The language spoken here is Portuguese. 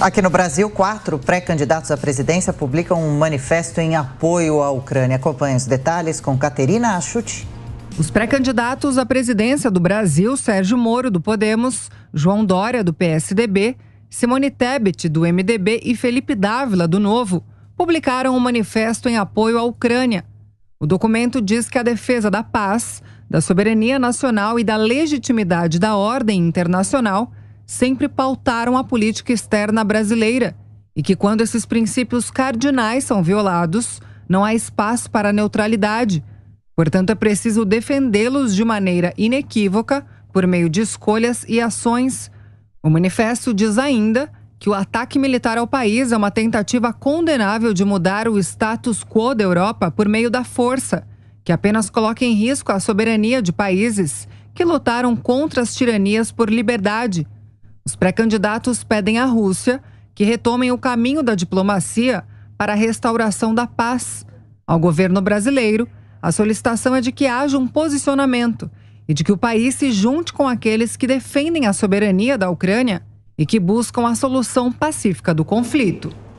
Aqui no Brasil, quatro pré-candidatos à presidência publicam um manifesto em apoio à Ucrânia. Acompanhe os detalhes com Caterina Achuti. Os pré-candidatos à presidência do Brasil, Sérgio Moro, do Podemos, João Dória, do PSDB, Simone Tebet, do MDB e Felipe Dávila, do Novo, publicaram um manifesto em apoio à Ucrânia. O documento diz que a defesa da paz, da soberania nacional e da legitimidade da ordem internacional sempre pautaram a política externa brasileira e que, quando esses princípios cardinais são violados, não há espaço para neutralidade. Portanto, é preciso defendê-los de maneira inequívoca por meio de escolhas e ações. O manifesto diz ainda que o ataque militar ao país é uma tentativa condenável de mudar o status quo da Europa por meio da força, que apenas coloca em risco a soberania de países que lutaram contra as tiranias por liberdade, os pré-candidatos pedem à Rússia que retomem o caminho da diplomacia para a restauração da paz. Ao governo brasileiro, a solicitação é de que haja um posicionamento e de que o país se junte com aqueles que defendem a soberania da Ucrânia e que buscam a solução pacífica do conflito.